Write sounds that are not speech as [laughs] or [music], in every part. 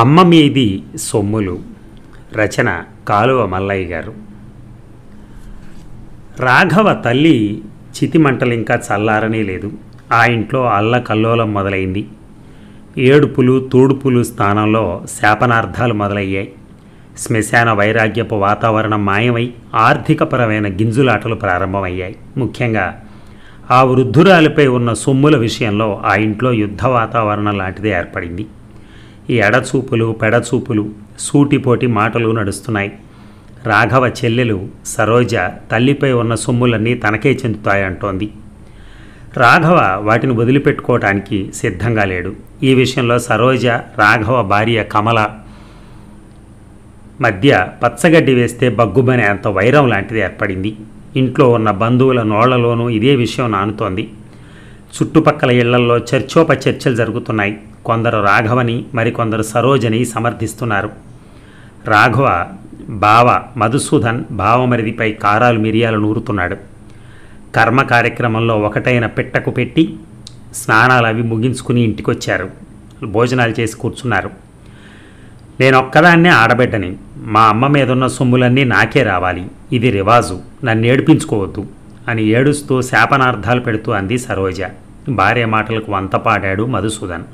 అమ్మ మీది సొమ్ములు రచన కాలువ మల్లయ్య గారు రాఘవ తల్లి చితిమంటలు ఇంకా చల్లారనే లేదు ఆ ఇంట్లో అల్ల కల్లోలం మొదలైంది ఏడుపులు తూడుపులు స్థానంలో శాపనార్థాలు మొదలయ్యాయి శ్మశాన వైరాగ్యపు వాతావరణం మాయమై ఆర్థికపరమైన గింజులాటలు ప్రారంభమయ్యాయి ముఖ్యంగా ఆ వృద్ధురాలిపై ఉన్న సొమ్ముల విషయంలో ఆ ఇంట్లో యుద్ధ వాతావరణం లాంటిది ఏర్పడింది ఈ ఎడచూపులు పెడచూపులు సూటిపోటి మాటలు నడుస్తున్నాయి రాఘవ చెల్లెలు సరోజ తల్లిపై ఉన్న సొమ్ములన్నీ తనకే చెందుతాయంటోంది రాఘవ వాటిని వదిలిపెట్టుకోవటానికి సిద్ధంగా లేడు ఈ విషయంలో సరోజ రాఘవ భార్య కమల మధ్య పచ్చగడ్డి వేస్తే బగ్గుమని అంత వైరం లాంటిది ఏర్పడింది ఇంట్లో ఉన్న బంధువుల నోళ్లలోనూ ఇదే విషయం నానుతోంది చుట్టుపక్కల ఇళ్లల్లో చర్చోప చర్చలు జరుగుతున్నాయి కొందరు రాఘవని మరికొందరు సరోజని సమర్థిస్తున్నారు రాఘవ బావ మధుసూదన్ భావమరిదిపై కారాలు మిరియాలు నూరుతున్నాడు కర్మ కార్యక్రమంలో ఒకటైన పిట్టకు పెట్టి స్నానాలు అవి ముగించుకుని ఇంటికొచ్చారు భోజనాలు చేసి కూర్చున్నారు నేనొక్కదాన్నే ఆడబిడ్డని మా అమ్మ మీదున్న సొమ్ములన్నీ నాకే రావాలి ఇది రివాజు నన్ను ఏడిపించుకోవద్దు అని ఏడుస్తూ శాపనార్థాలు పెడుతూ అంది సరోజ భార్య మాటలకు వంతపాడాడు మధుసూదన్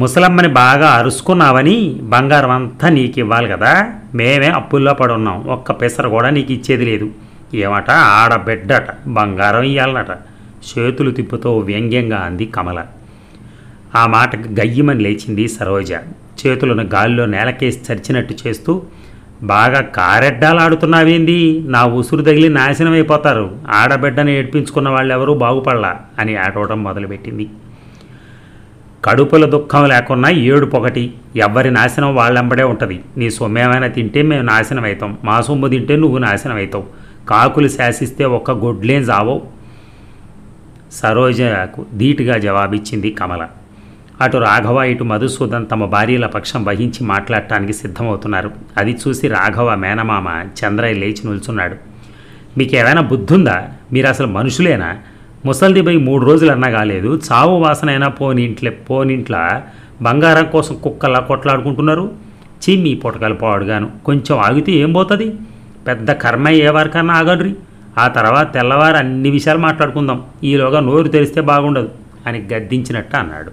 ముసలమ్మని బాగా అరుసుకున్నావని బంగారం అంతా నీకు ఇవ్వాలి కదా మేమే అప్పుల్లో పడున్నాం ఒక్క పెసర కూడా నీకు ఇచ్చేది లేదు ఏమట ఆడబిడ్డట బంగారం ఇయ్యాలట చేతులు తిప్పుతో వ్యంగ్యంగా అంది కమల ఆ మాటకు గయ్యమని లేచింది సరోజ చేతులను గాలిలో నేలకేసి చరిచినట్టు చేస్తూ బాగా కారెడ్డాలు ఆడుతున్నావేంది నా ఉసురు తగిలి నాశనం అయిపోతారు ఆడబిడ్డని ఏడ్పించుకున్న వాళ్ళెవరూ బాగుపడలా అని ఆడవడం మొదలుపెట్టింది కడుపుల దుఃఖం లేకున్నా ఏడు పొగటి ఎవ్వరి నాశనం వాళ్ళెంబడే ఉంటుంది నీ సొమ్మేమైనా తింటే మేము నాశనం అవుతాం మా సొమ్ము తింటే నువ్వు నాశనం అవుతావు కాకులు శాసిస్తే ఒక్క గొడ్లేం జావో సరోజకు ధీటుగా జవాబిచ్చింది కమల అటు రాఘవ ఇటు మధుసూదన్ తమ భార్యల పక్షం వహించి మాట్లాడటానికి సిద్ధమవుతున్నారు అది చూసి రాఘవ మేనమామ చంద్రయ్య లేచి నిల్చున్నాడు మీకు ఏమైనా బుద్ధుందా మీరు అసలు మనుషులేనా ముసల్దిపై మూడు రోజులు అన్నా కాలేదు చావు వాసనైనా పోనింట్లే పోనింట్లో బంగారం కోసం కుక్కలా కొట్లాడుకుంటున్నారు చీ మీ పొటకాలు పోడుగాను కొంచెం ఆగితే ఏం పోతుంది పెద్ద కర్మ ఏ వరకన్నా ఆగడ్రి ఆ తర్వాత తెల్లవారు అన్ని విషయాలు మాట్లాడుకుందాం ఈలోగా నోరు తెరిస్తే బాగుండదు అని గద్దించినట్టు అన్నాడు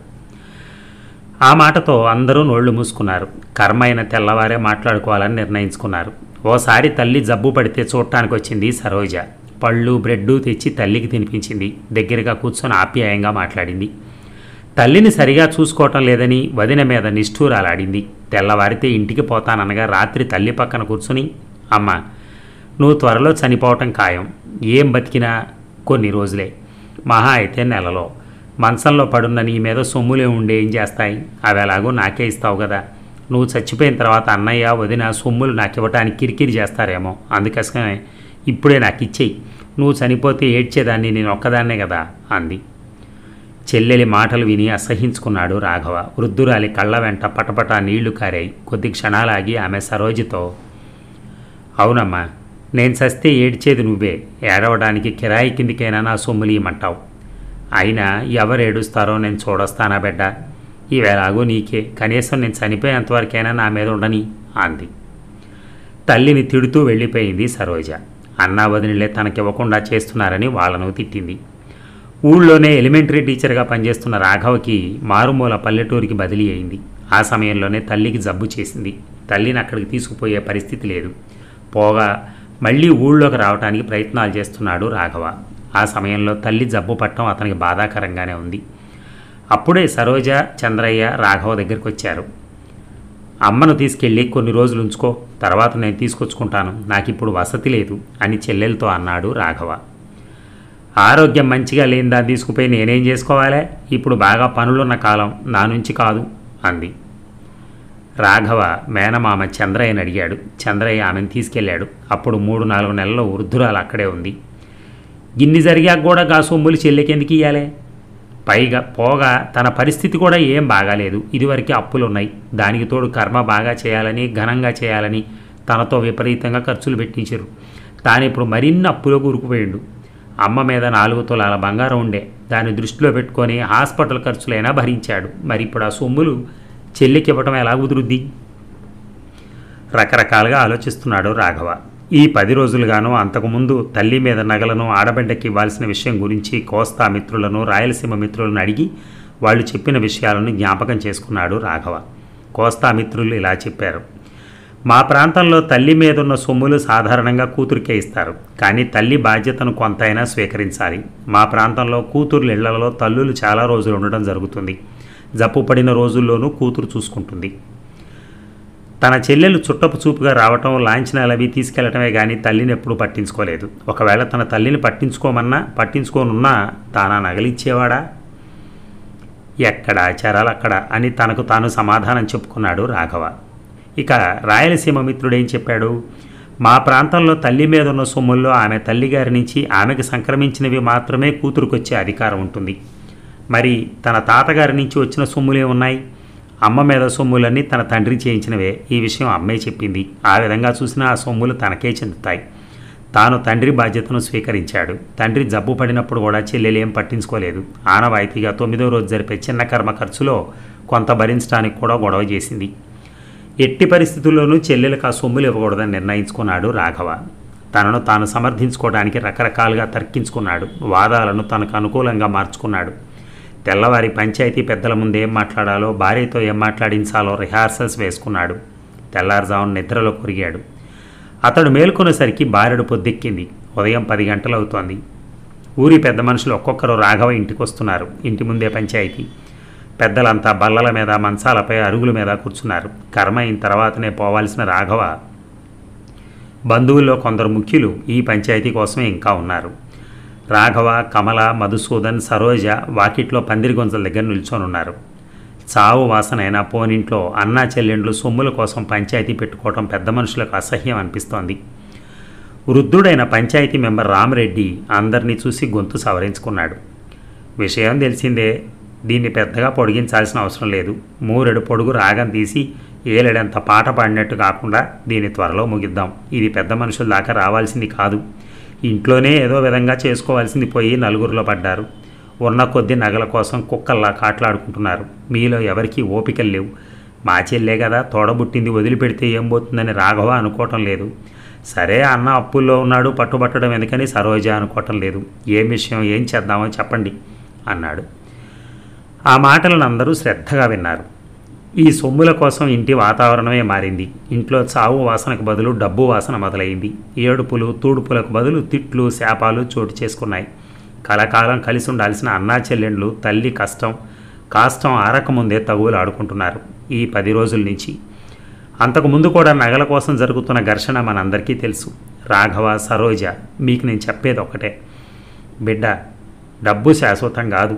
ఆ మాటతో అందరూ నోళ్లు మూసుకున్నారు కర్మైన తెల్లవారే మాట్లాడుకోవాలని నిర్ణయించుకున్నారు ఓసారి తల్లి జబ్బు పడితే చూడటానికి వచ్చింది సరోజ పళ్ళు బ్రెడ్డు తెచ్చి తల్లికి తినిపించింది దగ్గరగా కూర్చొని ఆప్యాయంగా మాట్లాడింది తల్లిని సరిగా చూసుకోవటం లేదని వదిన మీద నిష్ఠూరాలాడింది తెల్లవారితే ఇంటికి పోతాననగా రాత్రి తల్లి పక్కన కూర్చుని అమ్మ నువ్వు త్వరలో చనిపోవటం ఖాయం ఏం బతికినా కొన్ని రోజులే మహా అయితే నెలలో మంచంలో పడున్న నీ మీద సొమ్ములే ఉండి ఏం చేస్తాయి అవి ఎలాగో నాకే ఇస్తావు కదా నువ్వు చచ్చిపోయిన తర్వాత అన్నయ్య వదిన సొమ్ములు నాకు ఇవ్వటానికి కిరికిరి చేస్తారేమో అందుకోసమే ఇప్పుడే నాకు ఇచ్చేయి నువ్వు చనిపోతే ఏడ్చేదాన్ని నేను ఒక్కదాన్నే కదా అంది చెల్లెలి మాటలు విని అసహించుకున్నాడు రాఘవ వృద్ధురాలి కళ్ళ వెంట పటపటా నీళ్లు కారాయి కొద్ది క్షణాలాగి ఆమె సరోజితో అవునమ్మా నేను చస్తే ఏడ్చేది నువ్వే ఏడవడానికి కిరాయి కిందికైనా నా సొమ్ములు ఇమ్మంటావు అయినా ఎవరు ఏడుస్తారో నేను చూడొస్తానా బిడ్డ ఈవేళాగో నీకే కనీసం నేను చనిపోయేంతవరకైనా నా మీద ఉండని అంది తల్లిని తిడుతూ వెళ్ళిపోయింది సరోజ అన్నా వదినలే తనకివ్వకుండా చేస్తున్నారని వాళ్ళను తిట్టింది ఊళ్ళోనే ఎలిమెంటరీ టీచర్గా పనిచేస్తున్న రాఘవకి మారుమూల పల్లెటూరికి బదిలీ అయింది ఆ సమయంలోనే తల్లికి జబ్బు చేసింది తల్లిని అక్కడికి తీసుకుపోయే పరిస్థితి లేదు పోగా మళ్ళీ ఊళ్ళోకి రావడానికి ప్రయత్నాలు చేస్తున్నాడు రాఘవ ఆ సమయంలో తల్లి జబ్బు పట్టడం అతనికి బాధాకరంగానే ఉంది అప్పుడే సరోజ చంద్రయ్య రాఘవ దగ్గరికి వచ్చారు అమ్మను తీసుకెళ్ళి కొన్ని రోజులు ఉంచుకో తర్వాత నేను తీసుకొచ్చుకుంటాను నాకు ఇప్పుడు వసతి లేదు అని చెల్లెలతో అన్నాడు రాఘవ ఆరోగ్యం మంచిగా లేని దాన్ని తీసుకుపోయి నేనేం చేసుకోవాలి ఇప్పుడు బాగా పనులున్న కాలం నా నుంచి కాదు అంది రాఘవ మేనమామ చంద్రయ్యని అడిగాడు చంద్రయ్య ఆమెను తీసుకెళ్ళాడు అప్పుడు మూడు నాలుగు నెలల వృద్ధురాలు అక్కడే ఉంది గిన్ని జరిగాక కూడా గా సొమ్ములు చెల్లెకెందుకు ఇవ్వాలి పైగా పోగా తన పరిస్థితి కూడా ఏం బాగాలేదు ఇదివరకు అప్పులున్నాయి దానికి తోడు కర్మ బాగా చేయాలని ఘనంగా చేయాలని తనతో విపరీతంగా ఖర్చులు పెట్టించారు తాను ఇప్పుడు మరిన్ని అప్పులో కూరుకుపోయిండు అమ్మ మీద నాలుగు తులాల బంగారం ఉండే దాన్ని దృష్టిలో పెట్టుకొని హాస్పిటల్ ఖర్చులైనా భరించాడు మరి ఇప్పుడు ఆ సొమ్ములు చెల్లికి ఇవ్వటం ఎలా కుదురుద్ది రకరకాలుగా ఆలోచిస్తున్నాడు రాఘవ ఈ పది రోజులుగాను అంతకుముందు తల్లి మీద నగలను ఆడబిడ్డకి ఇవ్వాల్సిన విషయం గురించి కోస్తా మిత్రులను రాయలసీమ మిత్రులను అడిగి వాళ్ళు చెప్పిన విషయాలను జ్ఞాపకం చేసుకున్నాడు రాఘవ కోస్తా మిత్రులు ఇలా చెప్పారు మా ప్రాంతంలో తల్లి మీదున్న సొమ్ములు సాధారణంగా కూతురికే ఇస్తారు కానీ తల్లి బాధ్యతను కొంతైనా స్వీకరించాలి మా ప్రాంతంలో కూతురు ఇళ్లలో తల్లులు చాలా రోజులు ఉండడం జరుగుతుంది జప్పు పడిన రోజుల్లోనూ కూతురు చూసుకుంటుంది తన చెల్లెలు చుట్టపు చూపుగా రావటం లాంఛనాలు అవి తీసుకెళ్లటమే కానీ తల్లిని ఎప్పుడూ పట్టించుకోలేదు ఒకవేళ తన తల్లిని పట్టించుకోమన్నా పట్టించుకోనున్నా తానా నగలిచ్చేవాడా ఎక్కడ ఆచారాలు అక్కడ అని తనకు తాను సమాధానం చెప్పుకున్నాడు రాఘవ ఇక రాయలసీమ మిత్రుడేం చెప్పాడు మా ప్రాంతంలో తల్లి మీద ఉన్న సొమ్ముల్లో ఆమె తల్లిగారి నుంచి ఆమెకు సంక్రమించినవి మాత్రమే కూతురుకొచ్చే అధికారం ఉంటుంది మరి తన తాతగారి నుంచి వచ్చిన సొమ్ములే ఉన్నాయి అమ్మ మీద సొమ్ములన్నీ తన తండ్రి చేయించినవే ఈ విషయం అమ్మే చెప్పింది ఆ విధంగా చూసిన ఆ సొమ్ములు తనకే చెందుతాయి తాను తండ్రి బాధ్యతను స్వీకరించాడు తండ్రి జబ్బు పడినప్పుడు కూడా చెల్లెలు ఏం పట్టించుకోలేదు ఆనవాయితీగా తొమ్మిదో రోజు జరిపే చిన్న కర్మ ఖర్చులో కొంత భరించడానికి కూడా గొడవ చేసింది ఎట్టి పరిస్థితుల్లోనూ చెల్లెలకు ఆ సొమ్ములు ఇవ్వకూడదని నిర్ణయించుకున్నాడు రాఘవ తనను తాను సమర్థించుకోవడానికి రకరకాలుగా తర్కించుకున్నాడు వాదాలను తనకు అనుకూలంగా మార్చుకున్నాడు తెల్లవారి పంచాయతీ పెద్దల ముందు ఏం మాట్లాడాలో భార్యతో ఏం మాట్లాడించాలో రిహార్సల్స్ వేసుకున్నాడు తెల్లారుజామున నిద్రలో కొరిగాడు అతడు మేల్కొనేసరికి భార్యడు పొద్దెక్కింది ఉదయం పది గంటలవుతోంది ఊరి పెద్ద మనుషులు ఒక్కొక్కరు రాఘవ ఇంటికి వస్తున్నారు ఇంటి ముందే పంచాయతీ పెద్దలంతా బల్లల మీద మంచాలపై అరుగుల మీద కూర్చున్నారు కర్మ అయిన తర్వాతనే పోవాల్సిన రాఘవ బంధువుల్లో కొందరు ముఖ్యులు ఈ పంచాయతీ కోసమే ఇంకా ఉన్నారు రాఘవ కమల మధుసూదన్ సరోజ వాకిట్లో పందిరి గుంజల దగ్గర నిల్చొనున్నారు చావు వాసనైన పోనింట్లో అన్నా చెల్లెండ్లు సొమ్ముల కోసం పంచాయతీ పెట్టుకోవటం పెద్ద మనుషులకు అసహ్యం అనిపిస్తోంది వృద్ధుడైన పంచాయతీ మెంబర్ రామరెడ్డి అందరినీ చూసి గొంతు సవరించుకున్నాడు విషయం తెలిసిందే దీన్ని పెద్దగా పొడిగించాల్సిన అవసరం లేదు మూరెడు పొడుగు రాగం తీసి ఏలెడంత పాట పాడినట్టు కాకుండా దీన్ని త్వరలో ముగిద్దాం ఇది పెద్ద మనుషుల దాకా రావాల్సింది కాదు ఇంట్లోనే ఏదో విధంగా చేసుకోవాల్సింది పోయి నలుగురిలో పడ్డారు ఉన్న కొద్ది నగల కోసం కుక్కల్లా కాట్లాడుకుంటున్నారు మీలో ఎవరికీ ఓపికలు లేవు మా చెల్లే కదా తోడబుట్టింది వదిలిపెడితే ఏం పోతుందని రాఘవ అనుకోవటం లేదు సరే అన్న అప్పుల్లో ఉన్నాడు పట్టుబట్టడం ఎందుకని సరోజ అనుకోవటం లేదు ఏం విషయం ఏం చేద్దామో చెప్పండి అన్నాడు ఆ మాటలను అందరూ శ్రద్ధగా విన్నారు ఈ సొమ్ముల కోసం ఇంటి వాతావరణమే మారింది ఇంట్లో చావు వాసనకు బదులు డబ్బు వాసన మొదలైంది ఏడుపులు తూడుపులకు బదులు తిట్లు శాపాలు చోటు చేసుకున్నాయి కలకాలం కలిసి ఉండాల్సిన అన్నా చెల్లెండ్లు తల్లి కష్టం కాష్టం ఆరకముందే తగువులు ఆడుకుంటున్నారు ఈ పది రోజుల నుంచి అంతకుముందు కూడా నగల కోసం జరుగుతున్న ఘర్షణ మనందరికీ తెలుసు రాఘవ సరోజ మీకు నేను చెప్పేది ఒకటే బిడ్డ డబ్బు శాశ్వతం కాదు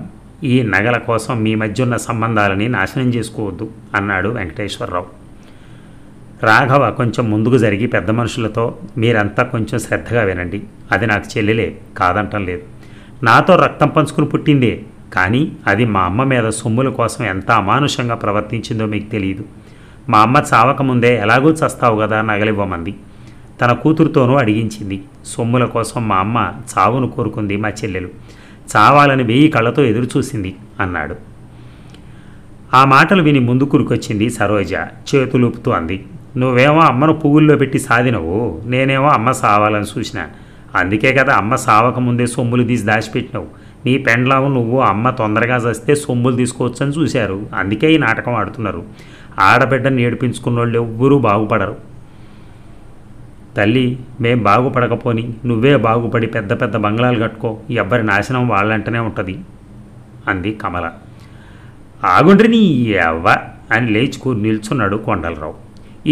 ఈ నగల కోసం మీ మధ్య ఉన్న సంబంధాలని నాశనం చేసుకోవద్దు అన్నాడు వెంకటేశ్వరరావు రాఘవ కొంచెం ముందుకు జరిగి పెద్ద మనుషులతో మీరంతా కొంచెం శ్రద్ధగా వినండి అది నాకు చెల్లెలే కాదంటం లేదు నాతో రక్తం పంచుకుని పుట్టిందే కానీ అది మా అమ్మ మీద సొమ్ముల కోసం ఎంత అమానుషంగా ప్రవర్తించిందో మీకు తెలియదు మా అమ్మ చావకముందే ఎలాగూ చస్తావు కదా నగలివ్వమంది తన కూతురుతోనూ అడిగించింది సొమ్ముల కోసం మా అమ్మ చావును కోరుకుంది మా చెల్లెలు చావాలని వెయ్యి కళ్ళతో ఎదురుచూసింది అన్నాడు ఆ మాటలు విని ముందు కురుకొచ్చింది సరోజ చేతులుపుతూ అంది నువ్వేమో అమ్మను పువ్వుల్లో పెట్టి సాధినవు నేనేమో అమ్మ సావాలని చూసిన అందుకే కదా అమ్మ సావకముందే సొమ్ములు తీసి దాచిపెట్టినావు నీ పెండ్లావు నువ్వు అమ్మ తొందరగా చస్తే సొమ్ములు తీసుకోవచ్చని చూశారు అందుకే ఈ నాటకం ఆడుతున్నారు ఆడబిడ్డను వాళ్ళు ఎవ్వరూ బాగుపడరు తల్లి మేం బాగుపడకపోని నువ్వే బాగుపడి పెద్ద పెద్ద బంగ్లాలు కట్టుకో ఎవ్వరి నాశనం వాళ్ళంటనే ఉంటుంది అంది కమల ఆగుండ్రి నీ ఎవ్వ అని లేచుకు నిల్చున్నాడు కొండలరావు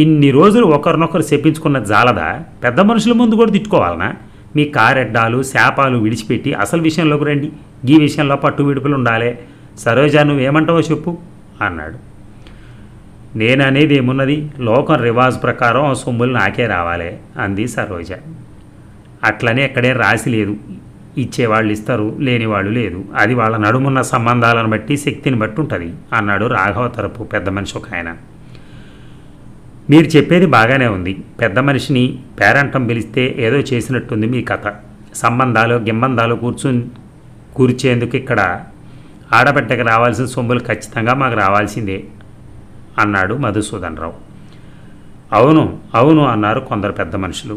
ఇన్ని రోజులు ఒకరినొకరు చెప్పించుకున్న జాలద పెద్ద మనుషుల ముందు కూడా తిట్టుకోవాలనా మీ కారెడ్డాలు శాపాలు విడిచిపెట్టి అసలు విషయంలోకి రండి ఈ విషయంలో పట్టు విడుపులు ఉండాలి సరోజా నువ్వేమంటావో చెప్పు అన్నాడు నేననేది ఏమున్నది లోకం రివాజ్ ప్రకారం ఆ సొమ్ములు నాకే రావాలి అంది సరోజ అట్లనే ఎక్కడే రాసి లేదు ఇచ్చేవాళ్ళు ఇస్తారు లేనివాళ్ళు లేదు అది వాళ్ళ నడుమున్న సంబంధాలను బట్టి శక్తిని బట్టి ఉంటుంది అన్నాడు రాఘవ తరపు పెద్ద మనిషి ఒక ఆయన మీరు చెప్పేది బాగానే ఉంది పెద్ద మనిషిని పేరంటం పిలిస్తే ఏదో చేసినట్టుంది మీ కథ సంబంధాలు గింబంధాలు కూర్చు కూర్చేందుకు ఇక్కడ ఆడబిడ్డకు రావాల్సిన సొమ్ములు ఖచ్చితంగా మాకు రావాల్సిందే అన్నాడు మధుసూదన్ రావు అవును అవును అన్నారు కొందరు పెద్ద మనుషులు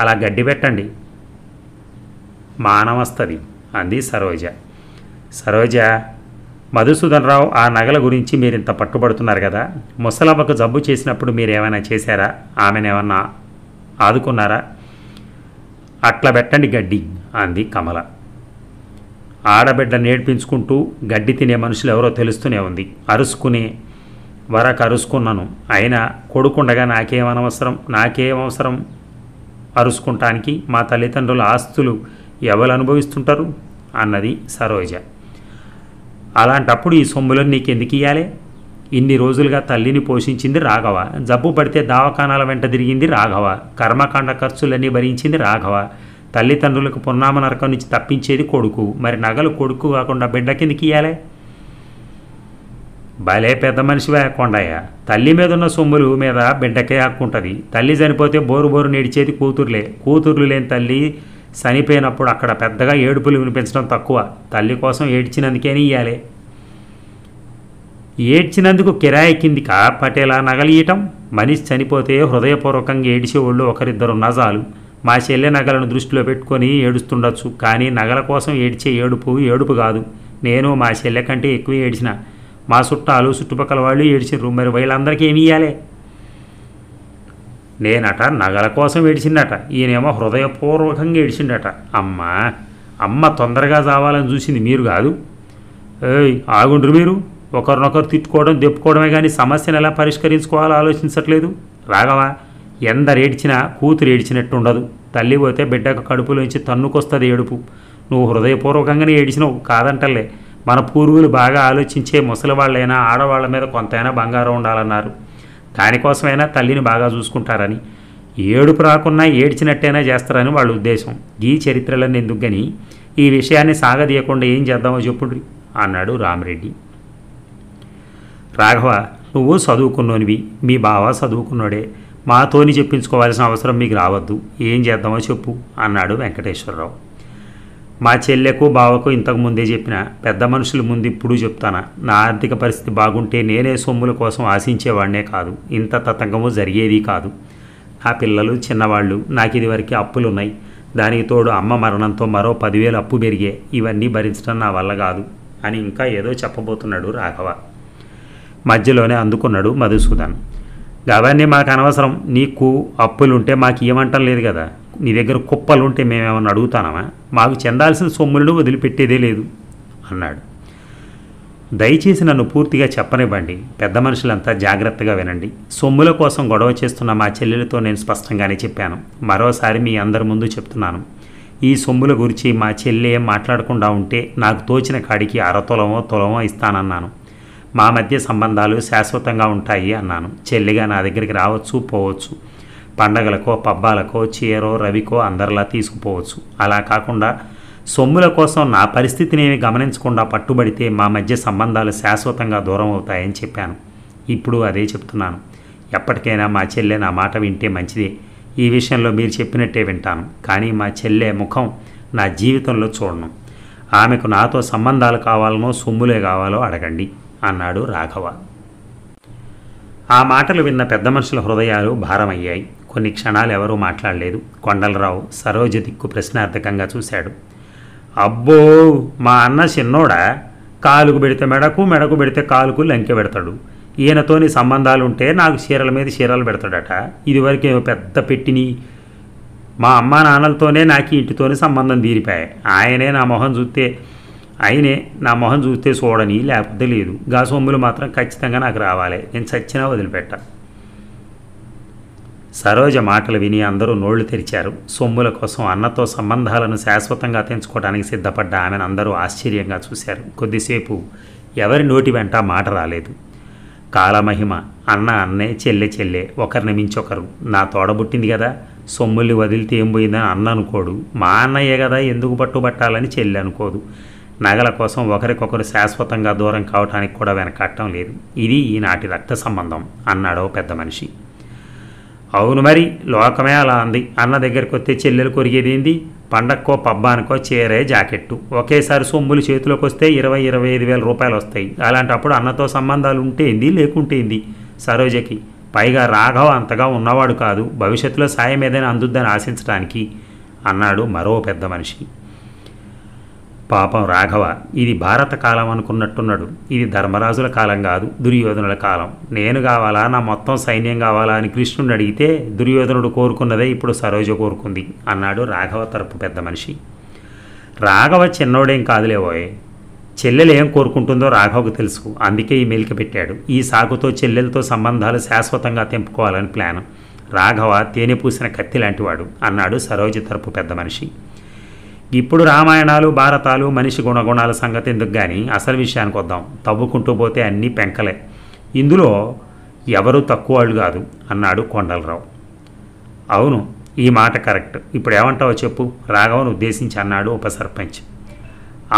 అలా గడ్డి పెట్టండి మానవస్తది అంది సరోజ సరోజ మధుసూదన్ రావు ఆ నగల గురించి మీరు ఇంత పట్టుబడుతున్నారు కదా ముసలమ్మకు జబ్బు చేసినప్పుడు మీరు ఏమైనా చేశారా ఏమన్నా ఆదుకున్నారా అట్లా పెట్టండి గడ్డి అంది కమల ఆడబిడ్డ నేర్పించుకుంటూ గడ్డి తినే మనుషులు ఎవరో తెలుస్తూనే ఉంది అరుసుకునే వరకు అరుసుకున్నాను అయినా కొడుకుండగా నాకేమనవసరం నాకేమవసరం అరుసుకుంటానికి మా తల్లిదండ్రుల ఆస్తులు ఎవరు అనుభవిస్తుంటారు అన్నది సరోజ అలాంటప్పుడు ఈ సొమ్ములను ఎందుకు ఇయ్యాలి ఇన్ని రోజులుగా తల్లిని పోషించింది రాఘవ జబ్బు పడితే దావఖానాల వెంట తిరిగింది రాఘవ కర్మకాండ ఖర్చులన్నీ భరించింది రాఘవ తల్లిదండ్రులకు పున్నామ నరకం నుంచి తప్పించేది కొడుకు మరి నగలు కొడుకు కాకుండా బిడ్డ కిందకి ఇయ్యాలే భలే పెద్ద మనిషివే కొండయ్య తల్లి మీద ఉన్న సొమ్ములు మీద బిడ్డకే హక్కుంటుంది తల్లి చనిపోతే బోరు బోరు నిడిచేది కూతుర్లే కూతుర్లు లేని తల్లి చనిపోయినప్పుడు అక్కడ పెద్దగా ఏడుపులు వినిపించడం తక్కువ తల్లి కోసం ఏడ్చినందుకే ఇయ్యాలి ఏడ్చినందుకు కిరాయి కిరాయికింది పటేలా నగలియటం మనిషి చనిపోతే హృదయపూర్వకంగా ఏడిచేవాళ్ళు ఒకరిద్దరున్నా చాలు మా చెల్లె నగలను దృష్టిలో పెట్టుకొని ఏడుస్తుండొచ్చు కానీ నగల కోసం ఏడ్చే ఏడుపు ఏడుపు కాదు నేను మా చెల్లె కంటే ఎక్కువ ఏడిచిన మా చుట్టాలు చుట్టుపక్కల వాళ్ళు ఏడిచిండ్రు మరి వీళ్ళందరికీ ఏమి ఇవ్వాలి నేనట నగల కోసం ఏడిచిండట ఈయనేమో హృదయపూర్వకంగా ఏడిచిండట అమ్మ అమ్మ తొందరగా చావాలని చూసింది మీరు కాదు ఏయ్ ఆగుండ్రు మీరు ఒకరినొకరు తిట్టుకోవడం దెప్పుకోవడమే కానీ సమస్యను ఎలా పరిష్కరించుకోవాలో ఆలోచించట్లేదు రాగవా ఎందరు ఏడ్చినా కూతురు ఏడ్చినట్టు ఉండదు తల్లి పోతే బిడ్డకు కడుపులోంచి తన్నుకొస్తుంది ఏడుపు నువ్వు హృదయపూర్వకంగానే ఏడిచినావు కాదంటలే మన పూర్వులు బాగా ఆలోచించే ముసలివాళ్ళైనా ఆడవాళ్ల మీద కొంతైనా బంగారం ఉండాలన్నారు దానికోసమైనా తల్లిని బాగా చూసుకుంటారని ఏడుపు రాకున్నా ఏడ్చినట్టైనా చేస్తారని వాళ్ళ ఉద్దేశం ఈ చరిత్రలన్నీ ఎందుకని ఈ విషయాన్ని సాగదీయకుండా ఏం చేద్దామో చెప్పుండ్రి అన్నాడు రామరెడ్డి రాఘవ నువ్వు చదువుకున్నోనివి మీ బావ చదువుకున్నోడే మాతోని చెప్పించుకోవాల్సిన అవసరం మీకు రావద్దు ఏం చేద్దామో చెప్పు అన్నాడు వెంకటేశ్వరరావు మా చెల్లెకు బావకు ఇంతకు ముందే చెప్పిన పెద్ద మనుషులు ముందు ఇప్పుడు చెప్తానా నా ఆర్థిక పరిస్థితి బాగుంటే నేనే సొమ్ముల కోసం ఆశించేవాడినే కాదు ఇంత తతంగము జరిగేది కాదు నా పిల్లలు చిన్నవాళ్ళు నాకు ఇదివరకు అప్పులున్నాయి దానికి తోడు అమ్మ మరణంతో మరో పదివేలు అప్పు పెరిగే ఇవన్నీ భరించడం నా వల్ల కాదు అని ఇంకా ఏదో చెప్పబోతున్నాడు రాఘవ మధ్యలోనే అందుకున్నాడు మధుసూదన్ అవన్నీ మాకు అనవసరం నీకు అప్పులుంటే మాకు ఇవ్వమంటం లేదు కదా నీ దగ్గర కుప్పలు ఉంటే మేమేమన్నా అడుగుతానమా మాకు చెందాల్సిన సొమ్ములను వదిలిపెట్టేదే లేదు అన్నాడు దయచేసి నన్ను పూర్తిగా చెప్పనివ్వండి పెద్ద మనుషులంతా జాగ్రత్తగా వినండి సొమ్ముల కోసం గొడవ చేస్తున్న మా చెల్లెలతో నేను స్పష్టంగానే చెప్పాను మరోసారి మీ అందరి ముందు చెప్తున్నాను ఈ సొమ్ముల గురించి మా చెల్లె మాట్లాడకుండా ఉంటే నాకు తోచిన కాడికి అరతులమో తులమో ఇస్తానన్నాను మా మధ్య సంబంధాలు శాశ్వతంగా ఉంటాయి అన్నాను చెల్లిగా నా దగ్గరికి రావచ్చు పోవచ్చు పండగలకో పబ్బాలకో చీరో రవికో అందరిలా తీసుకుపోవచ్చు అలా కాకుండా సొమ్ముల కోసం నా పరిస్థితినేమి గమనించకుండా పట్టుబడితే మా మధ్య సంబంధాలు శాశ్వతంగా దూరం అవుతాయని చెప్పాను ఇప్పుడు అదే చెప్తున్నాను ఎప్పటికైనా మా చెల్లె నా మాట వింటే మంచిదే ఈ విషయంలో మీరు చెప్పినట్టే వింటాను కానీ మా చెల్లె ముఖం నా జీవితంలో చూడను ఆమెకు నాతో సంబంధాలు కావాలనో సొమ్ములే కావాలో అడగండి అన్నాడు రాఘవ ఆ మాటలు విన్న పెద్ద మనుషుల హృదయాలు భారమయ్యాయి కొన్ని క్షణాలు ఎవరూ మాట్లాడలేదు కొండలరావు సరోజ దిక్కు ప్రశ్నార్థకంగా చూశాడు అబ్బో మా అన్న చిన్నోడా కాలుకు పెడితే మెడకు మెడకు పెడితే కాలుకు లంకె పెడతాడు ఈయనతోని సంబంధాలు ఉంటే నాకు చీరల మీద చీరలు పెడతాడట ఇదివరకే పెద్ద పెట్టిని మా అమ్మ నాన్నలతోనే నాకు ఇంటితోనే సంబంధం తీరిపాయి ఆయనే నా మొహం చూస్తే ఆయనే నా మొహం చూస్తే చూడని లేకపోతే లేదు గా సొమ్ములు మాత్రం ఖచ్చితంగా నాకు రావాలి నేను చచ్చినా వదిలిపెట్టాను సరోజ మాటలు విని అందరూ నోళ్లు తెరిచారు సొమ్ముల కోసం అన్నతో సంబంధాలను శాశ్వతంగా తెంచుకోవడానికి సిద్ధపడ్డ ఆమెను అందరూ ఆశ్చర్యంగా చూశారు కొద్దిసేపు ఎవరి నోటి వెంట మాట రాలేదు కాలమహిమ అన్న అన్నే చెల్లె చెల్లె ఒకరిని మించొకరు నా తోడబుట్టింది కదా సొమ్ముల్ని వదిలితే ఏం పోయిందని అన్న అనుకోడు మా అన్నయ్యే కదా ఎందుకు పట్టుబట్టాలని చెల్లి అనుకోదు నగల కోసం ఒకరికొకరు శాశ్వతంగా దూరం కావటానికి కూడా వెనకట్టం లేదు ఇది ఈనాటి రక్త సంబంధం అన్నాడో పెద్ద మనిషి అవును మరి లోకమే అలా అంది అన్న దగ్గరికి వస్తే చెల్లెలు కొరిగేదేంది పండక్కో పబ్బానికో చేరే జాకెట్టు ఒకేసారి సొమ్ములు చేతిలోకి వస్తే ఇరవై ఇరవై ఐదు వేల రూపాయలు వస్తాయి అలాంటప్పుడు అన్నతో సంబంధాలు ఉంటేంది లేకుంటేంది సరోజకి పైగా రాఘవ్ అంతగా ఉన్నవాడు కాదు భవిష్యత్తులో సాయం ఏదైనా అందుద్దని ఆశించడానికి అన్నాడు మరో పెద్ద మనిషి పాపం రాఘవ ఇది భారత కాలం అనుకున్నట్టున్నాడు ఇది ధర్మరాజుల కాలం కాదు దుర్యోధనుల కాలం నేను కావాలా నా మొత్తం సైన్యం కావాలా అని కృష్ణుని అడిగితే దుర్యోధనుడు కోరుకున్నదే ఇప్పుడు సరోజ కోరుకుంది అన్నాడు రాఘవ తరపు పెద్ద మనిషి రాఘవ చిన్నోడేం కాదులేవోయే చెల్లెలు ఏం కోరుకుంటుందో రాఘవకు తెలుసు అందుకే ఈ మెలిక పెట్టాడు ఈ సాగుతో చెల్లెలతో సంబంధాలు శాశ్వతంగా తెంపుకోవాలని ప్లాన్ రాఘవ తేనె పూసిన కత్తి లాంటివాడు అన్నాడు సరోజ తరపు పెద్ద మనిషి ఇప్పుడు రామాయణాలు భారతాలు మనిషి గుణగుణాల సంగతి ఎందుకు కానీ అసలు విషయానికి వద్దాం తవ్వుకుంటూ పోతే అన్నీ పెంకలే ఇందులో ఎవరు తక్కువ వాళ్ళు కాదు అన్నాడు కొండలరావు అవును ఈ మాట కరెక్ట్ ఇప్పుడు ఏమంటావో చెప్పు రాఘవను ఉద్దేశించి అన్నాడు ఉప సర్పంచ్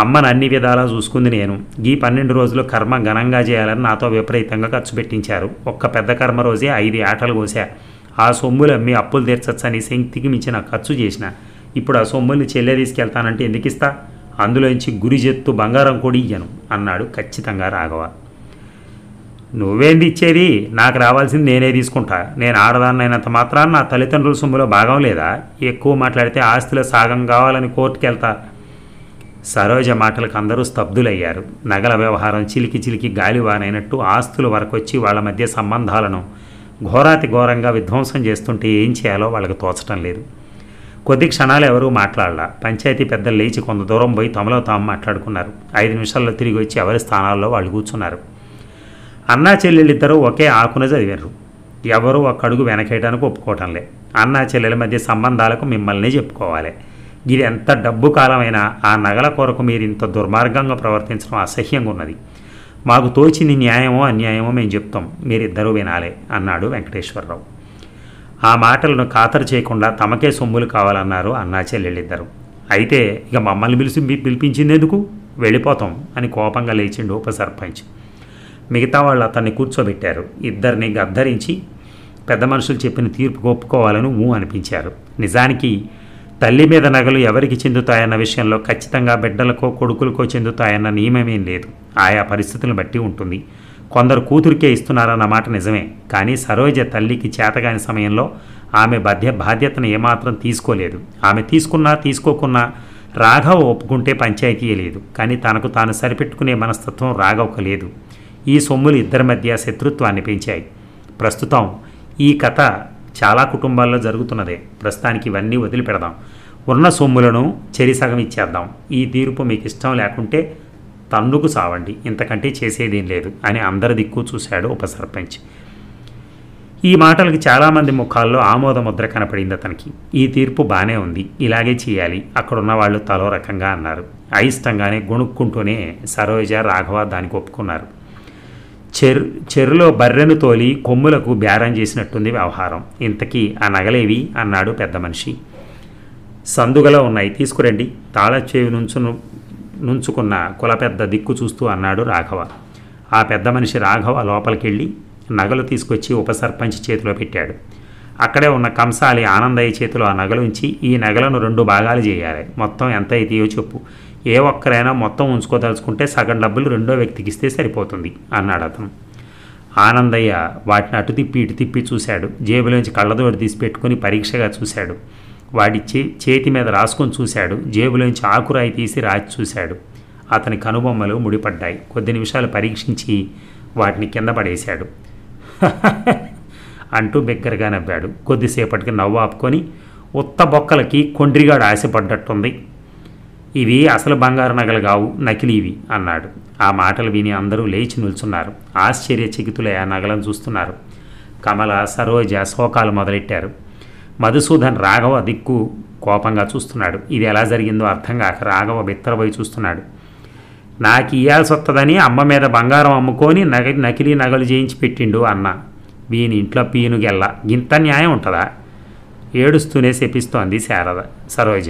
అమ్మను అన్ని విధాలా చూసుకుంది నేను ఈ పన్నెండు రోజులు కర్మ ఘనంగా చేయాలని నాతో విపరీతంగా ఖర్చు పెట్టించారు ఒక్క పెద్ద కర్మ రోజే ఐదు ఆటలు కోసా ఆ సొమ్ములు అమ్మి అప్పులు తీర్చచ్చని శక్తికి మించిన ఖర్చు చేసిన ఇప్పుడు ఆ సొమ్ముల్ని చెల్లె తీసుకెళ్తానంటే ఎందుకు ఇస్తా అందులోంచి గురి గురిజెత్తు బంగారం కూడా ఇయ్యను అన్నాడు ఖచ్చితంగా రాఘవ నువ్వేంది ఇచ్చేది నాకు రావాల్సింది నేనే తీసుకుంటా నేను ఆడదాన్నైనంత మాత్రాన నా తల్లిదండ్రుల సొమ్ములో భాగం లేదా ఎక్కువ మాట్లాడితే ఆస్తుల సాగం కావాలని కోర్టుకెళ్తా సరోజ మాటలకు అందరూ స్తబ్దులయ్యారు నగల వ్యవహారం చిలికి చిలికి గాలివానైనట్టు ఆస్తుల వరకొచ్చి వాళ్ళ మధ్య సంబంధాలను ఘోరాతి ఘోరంగా విధ్వంసం చేస్తుంటే ఏం చేయాలో వాళ్ళకి తోచటం లేదు కొద్ది క్షణాలు ఎవరూ మాట్లాడలా పంచాయతీ పెద్దలు లేచి కొంత దూరం పోయి తమలో తాము మాట్లాడుకున్నారు ఐదు నిమిషాల్లో తిరిగి వచ్చి ఎవరి స్థానాల్లో వాళ్ళు కూర్చున్నారు అన్నా చెల్లెళ్ళిద్దరూ ఒకే ఆకున చదివారు ఎవరు ఒక్కడుగు వెనకేయడానికి ఒప్పుకోవటంలే అన్నా చెల్లెల మధ్య సంబంధాలకు మిమ్మల్ని చెప్పుకోవాలి ఇది ఎంత డబ్బు కాలమైనా ఆ నగల కొరకు మీరు ఇంత దుర్మార్గంగా ప్రవర్తించడం అసహ్యంగా ఉన్నది మాకు తోచింది న్యాయమో అన్యాయమో మేము చెప్తాం మీరిద్దరూ వినాలి అన్నాడు వెంకటేశ్వరరావు ఆ మాటలను ఖాతరు చేయకుండా తమకే సొమ్ములు కావాలన్నారు అన్నా చెల్లెళ్ళిద్దరు అయితే ఇక మమ్మల్ని పిలిచి పిలిపించిందెందుకు వెళ్ళిపోతాం అని కోపంగా లేచిండు ఉప సర్పంచ్ మిగతా వాళ్ళు అతన్ని కూర్చోబెట్టారు ఇద్దరిని గద్దరించి పెద్ద మనుషులు చెప్పిన తీర్పు ఒప్పుకోవాలని ఊ అనిపించారు నిజానికి తల్లి మీద నగలు ఎవరికి చెందుతాయన్న విషయంలో ఖచ్చితంగా బిడ్డలకో కొడుకులకో చెందుతాయన్న నియమమేం లేదు ఆయా పరిస్థితులను బట్టి ఉంటుంది కొందరు కూతురికే ఇస్తున్నారన్న మాట నిజమే కానీ సరోజ తల్లికి చేతగాని సమయంలో ఆమె బధ్య బాధ్యతను ఏమాత్రం తీసుకోలేదు ఆమె తీసుకున్నా తీసుకోకున్నా రాఘవ ఒప్పుకుంటే పంచాయతీ లేదు కానీ తనకు తాను సరిపెట్టుకునే మనస్తత్వం రాఘవకు లేదు ఈ సొమ్ములు ఇద్దరి మధ్య శత్రుత్వాన్ని పెంచాయి ప్రస్తుతం ఈ కథ చాలా కుటుంబాల్లో జరుగుతున్నదే ప్రస్తుతానికి ఇవన్నీ వదిలిపెడదాం ఉన్న సొమ్ములను చెరిసగం ఇచ్చేద్దాం ఈ తీర్పు మీకు ఇష్టం లేకుంటే తన్నుకు సావండి ఇంతకంటే చేసేదేం లేదు అని అందరి దిక్కు చూశాడు ఉప సర్పంచ్ ఈ మాటలకి చాలామంది ముఖాల్లో ఆమోద ముద్ర కనపడింది అతనికి ఈ తీర్పు బాగానే ఉంది ఇలాగే చేయాలి అక్కడున్న వాళ్ళు తలో రకంగా అన్నారు అయిష్టంగానే గుణుక్కుంటూనే సరోజ రాఘవ దానికి ఒప్పుకున్నారు చెరు చెరులో బర్రెను తోలి కొమ్ములకు బేరం చేసినట్టుంది వ్యవహారం ఇంతకీ ఆ నగలేవి అన్నాడు పెద్ద మనిషి సందుగలో ఉన్నాయి తీసుకురండి తాళచేవి నుంచును నుంచుకున్న కుల పెద్ద దిక్కు చూస్తూ అన్నాడు రాఘవ ఆ పెద్ద మనిషి రాఘవ లోపలికెళ్ళి నగలు తీసుకొచ్చి ఉపసర్పంచ్ చేతిలో పెట్టాడు అక్కడే ఉన్న కంసాలి ఆనందయ్య చేతిలో ఆ నగలు ఉంచి ఈ నగలను రెండు భాగాలు చేయాలి మొత్తం ఎంత అయితేయో చెప్పు ఏ ఒక్కరైనా మొత్తం ఉంచుకోదలుచుకుంటే సగం డబ్బులు రెండో వ్యక్తికి ఇస్తే సరిపోతుంది అన్నాడు అతను ఆనందయ్య వాటిని అటు తిప్పి ఇటు తిప్పి చూశాడు జేబులోంచి కళ్ళదోడి తీసి పెట్టుకుని పరీక్షగా చూశాడు వాడి చేతి మీద రాసుకొని చూశాడు జేబులోంచి ఆకురాయి తీసి రాసి చూశాడు అతని కనుబొమ్మలు ముడిపడ్డాయి కొద్ది నిమిషాలు పరీక్షించి వాటిని కింద పడేశాడు [laughs] అంటూ బిగ్గరగా నవ్వాడు కొద్దిసేపటికి నవ్వు ఆపుకొని ఉత్త బొక్కలకి కొండ్రిగాడు ఆశపడ్డట్టుంది ఇవి అసలు బంగారు నగలు కావు నకిలీవి అన్నాడు ఆ మాటలు విని అందరూ లేచి నిల్చున్నారు ఆశ్చర్యచకితులై ఆ నగలను చూస్తున్నారు కమల సరోజ శోకాలు మొదలెట్టారు మధుసూదన్ రాఘవ దిక్కు కోపంగా చూస్తున్నాడు ఇది ఎలా జరిగిందో అర్థం కాక రాఘవ బిత్తరపోయి చూస్తున్నాడు నాకు ఇయ్యాల్సి వస్తుందని అమ్మ మీద బంగారం అమ్ముకొని నగ నకిలీ నగలు చేయించి పెట్టిండు అన్న వీని ఇంట్లో పీనుగెల్ల ఇంత న్యాయం ఉంటుందా ఏడుస్తూనే చెప్పిస్తోంది శారద సరోజ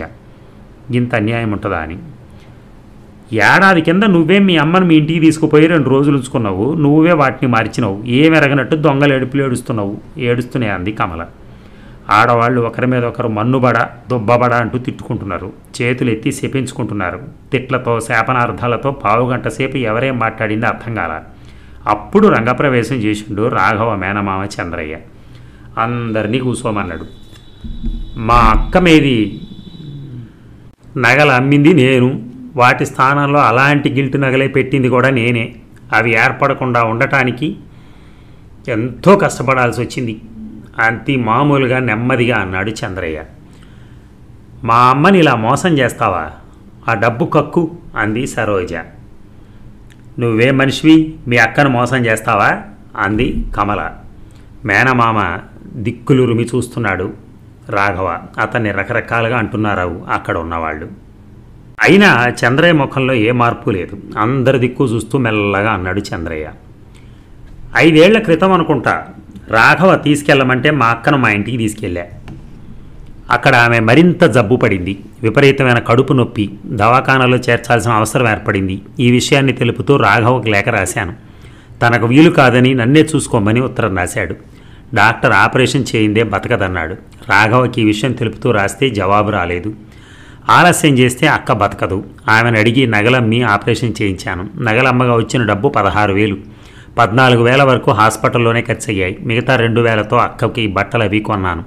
ఇంత అన్యాయం ఉంటుందా అని ఏడాది కింద నువ్వే మీ అమ్మను మీ ఇంటికి తీసుకుపోయి రెండు రోజులు ఉంచుకున్నావు నువ్వే వాటిని మార్చినావు ఏమెరగనట్టు దొంగలు ఏడుపులు ఏడుస్తున్నావు ఏడుస్తూనే అంది కమల ఆడవాళ్ళు ఒకరి మీద ఒకరు మన్నుబడ దుబ్బబడ అంటూ తిట్టుకుంటున్నారు చేతులు ఎత్తి శపించుకుంటున్నారు తిట్లతో శాపనార్థాలతో పావుగంట సేపు ఎవరేం మాట్లాడిందో అర్థం కాల అప్పుడు రంగప్రవేశం చేసిండు రాఘవ మేనమామ చంద్రయ్య అందరినీ కూసోమన్నాడు మా అక్క మీది నగలు అమ్మింది నేను వాటి స్థానంలో అలాంటి గిల్ట్ నగలే పెట్టింది కూడా నేనే అవి ఏర్పడకుండా ఉండటానికి ఎంతో కష్టపడాల్సి వచ్చింది అంతి మామూలుగా నెమ్మదిగా అన్నాడు చంద్రయ్య మా అమ్మని ఇలా మోసం చేస్తావా ఆ డబ్బు కక్కు అంది సరోజ నువ్వే మనిషివి మీ అక్కను మోసం చేస్తావా అంది కమల మేనమామ దిక్కులు రుమి చూస్తున్నాడు రాఘవ అతన్ని రకరకాలుగా అంటున్నారావు అక్కడ ఉన్నవాళ్ళు అయినా చంద్రయ్య ముఖంలో ఏ మార్పు లేదు అందరి దిక్కు చూస్తూ మెల్లగా అన్నాడు చంద్రయ్య ఐదేళ్ల క్రితం అనుకుంటా రాఘవ తీసుకెళ్ళమంటే మా అక్కను మా ఇంటికి తీసుకెళ్ళా అక్కడ ఆమె మరింత జబ్బు పడింది విపరీతమైన కడుపు నొప్పి దవాఖానాలో చేర్చాల్సిన అవసరం ఏర్పడింది ఈ విషయాన్ని తెలుపుతూ రాఘవకు లేఖ రాశాను తనకు వీలు కాదని నన్నే చూసుకోమని ఉత్తరం రాశాడు డాక్టర్ ఆపరేషన్ చేయిందే బతకదన్నాడు రాఘవకి ఈ విషయం తెలుపుతూ రాస్తే జవాబు రాలేదు ఆలస్యం చేస్తే అక్క బతకదు ఆమెను అడిగి నగలమ్మి ఆపరేషన్ చేయించాను నగలమ్మగా వచ్చిన డబ్బు పదహారు వేలు పద్నాలుగు వేల వరకు హాస్పిటల్లోనే ఖర్చు అయ్యాయి మిగతా రెండు వేలతో అక్కకి బట్టలు అవి కొన్నాను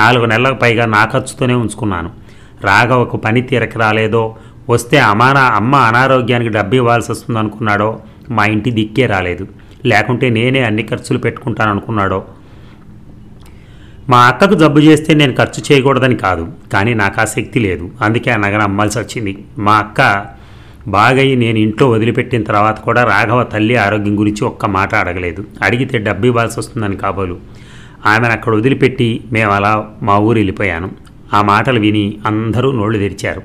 నాలుగు నెలలకు పైగా నా ఖర్చుతోనే ఉంచుకున్నాను రాఘవకు పని తీరక రాలేదో వస్తే అమానా అమ్మ అనారోగ్యానికి డబ్బు ఇవ్వాల్సి వస్తుంది అనుకున్నాడో మా ఇంటి దిక్కే రాలేదు లేకుంటే నేనే అన్ని ఖర్చులు పెట్టుకుంటాను అనుకున్నాడో మా అక్కకు జబ్బు చేస్తే నేను ఖర్చు చేయకూడదని కాదు కానీ నాకు ఆ శక్తి లేదు అందుకే ఆ నగను అమ్మాల్సి వచ్చింది మా అక్క బాగయ్యి నేను ఇంట్లో వదిలిపెట్టిన తర్వాత కూడా రాఘవ తల్లి ఆరోగ్యం గురించి ఒక్క మాట అడగలేదు అడిగితే డబ్బు ఇవ్వాల్సి వస్తుందని కాబోలు ఆమెను అక్కడ వదిలిపెట్టి మేము అలా మా ఊరు వెళ్ళిపోయాను ఆ మాటలు విని అందరూ నోళ్లు తెరిచారు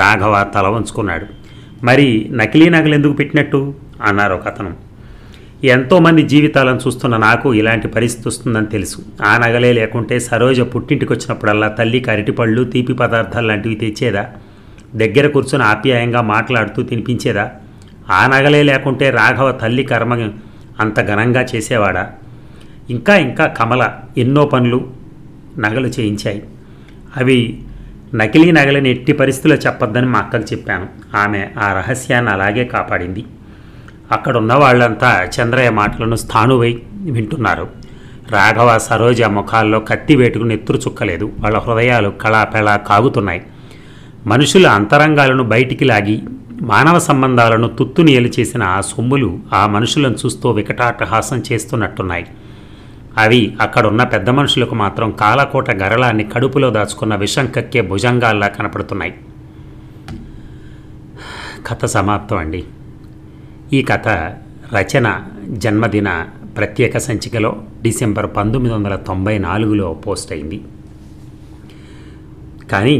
రాఘవ తల వంచుకున్నాడు మరి నకిలీ నగలు ఎందుకు పెట్టినట్టు అన్నారు ఒక అతను ఎంతోమంది జీవితాలను చూస్తున్న నాకు ఇలాంటి పరిస్థితి వస్తుందని తెలుసు ఆ నగలే లేకుంటే సరోజ పుట్టింటికి వచ్చినప్పుడల్లా తల్లికి అరటిపళ్ళు తీపి పదార్థాలు లాంటివి తెచ్చేదా దగ్గర కూర్చొని ఆప్యాయంగా మాట్లాడుతూ తినిపించేదా ఆ నగలే లేకుంటే రాఘవ తల్లి కర్మ అంత ఘనంగా చేసేవాడా ఇంకా ఇంకా కమల ఎన్నో పనులు నగలు చేయించాయి అవి నకిలీ నగలని ఎట్టి పరిస్థితుల్లో చెప్పొద్దని మా అక్కకు చెప్పాను ఆమె ఆ రహస్యాన్ని అలాగే కాపాడింది అక్కడున్న వాళ్ళంతా చంద్రయ్య మాటలను స్థానువై వింటున్నారు రాఘవ సరోజ ముఖాల్లో కత్తి వేటుకుని ఎత్తురు చుక్కలేదు వాళ్ళ హృదయాలు కళా పెళ కాగుతున్నాయి మనుషుల అంతరంగాలను బయటికి లాగి మానవ సంబంధాలను తుత్తునియలు చేసిన ఆ సొమ్ములు ఆ మనుషులను చూస్తూ వికటాటహాసం చేస్తున్నట్టున్నాయి అవి అక్కడున్న పెద్ద మనుషులకు మాత్రం కాలకోట గరళాన్ని కడుపులో దాచుకున్న విషం కక్కే భుజంగాల్లా కనపడుతున్నాయి కథ సమాప్తం అండి ఈ కథ రచన జన్మదిన ప్రత్యేక సంచికలో డిసెంబర్ పంతొమ్మిది వందల తొంభై నాలుగులో పోస్ట్ అయింది కానీ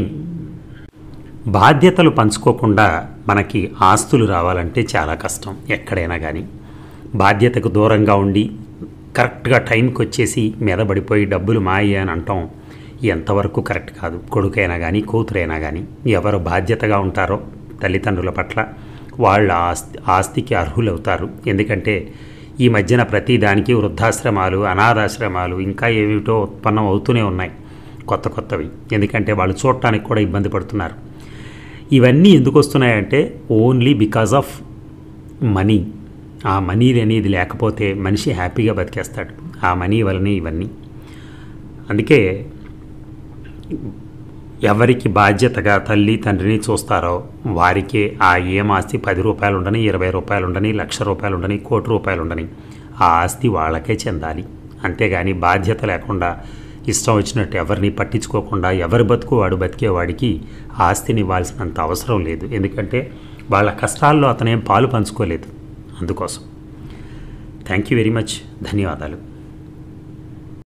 బాధ్యతలు పంచుకోకుండా మనకి ఆస్తులు రావాలంటే చాలా కష్టం ఎక్కడైనా కానీ బాధ్యతకు దూరంగా ఉండి కరెక్ట్గా టైంకి వచ్చేసి మెదబడిపోయి డబ్బులు మాయే అని అంటాం ఎంతవరకు కరెక్ట్ కాదు కొడుకైనా కానీ కూతురైనా కానీ ఎవరు బాధ్యతగా ఉంటారో తల్లిదండ్రుల పట్ల వాళ్ళ ఆస్తి ఆస్తికి అర్హులవుతారు ఎందుకంటే ఈ మధ్యన ప్రతి దానికి వృద్ధాశ్రమాలు అనాథాశ్రమాలు ఇంకా ఏమిటో ఉత్పన్నం అవుతూనే ఉన్నాయి కొత్త కొత్తవి ఎందుకంటే వాళ్ళు చూడటానికి కూడా ఇబ్బంది పడుతున్నారు ఇవన్నీ ఎందుకు వస్తున్నాయంటే ఓన్లీ బికాజ్ ఆఫ్ మనీ ఆ మనీ అనేది లేకపోతే మనిషి హ్యాపీగా బతికేస్తాడు ఆ మనీ వలనే ఇవన్నీ అందుకే ఎవరికి బాధ్యతగా తల్లి తండ్రిని చూస్తారో వారికే ఆ ఏం ఆస్తి పది రూపాయలు ఉండని ఇరవై రూపాయలు ఉండని లక్ష రూపాయలు ఉండని కోటి రూపాయలు ఉండని ఆ ఆస్తి వాళ్ళకే చెందాలి అంతేగాని బాధ్యత లేకుండా ఇష్టం వచ్చినట్టు ఎవరిని పట్టించుకోకుండా ఎవరి బతుకు వాడు బతికేవాడికి ఆస్తిని ఇవ్వాల్సినంత అవసరం లేదు ఎందుకంటే వాళ్ళ కష్టాల్లో అతనేం పాలు పంచుకోలేదు అందుకోసం థ్యాంక్ యూ వెరీ మచ్ ధన్యవాదాలు